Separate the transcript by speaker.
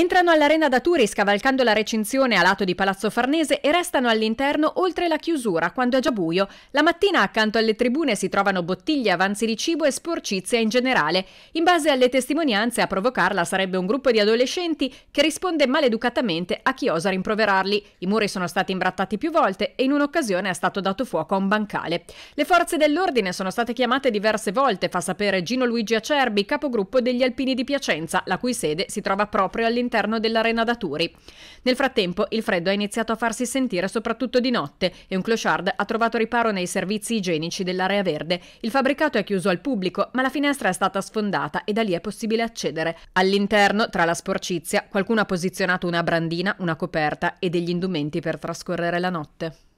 Speaker 1: Entrano all'Arena da Turi scavalcando la recinzione a lato di Palazzo Farnese e restano all'interno oltre la chiusura, quando è già buio. La mattina accanto alle tribune si trovano bottiglie, avanzi di cibo e sporcizia in generale. In base alle testimonianze a provocarla sarebbe un gruppo di adolescenti che risponde maleducatamente a chi osa rimproverarli. I muri sono stati imbrattati più volte e in un'occasione è stato dato fuoco a un bancale. Le forze dell'ordine sono state chiamate diverse volte, fa sapere Gino Luigi Acerbi, capogruppo degli Alpini di Piacenza, la cui sede si trova proprio all'interno all'interno dell'arena da Turi. Nel frattempo il freddo ha iniziato a farsi sentire soprattutto di notte e un clochard ha trovato riparo nei servizi igienici dell'area verde. Il fabbricato è chiuso al pubblico, ma la finestra è stata sfondata e da lì è possibile accedere. All'interno, tra la sporcizia, qualcuno ha posizionato una brandina, una coperta e degli indumenti per trascorrere la notte.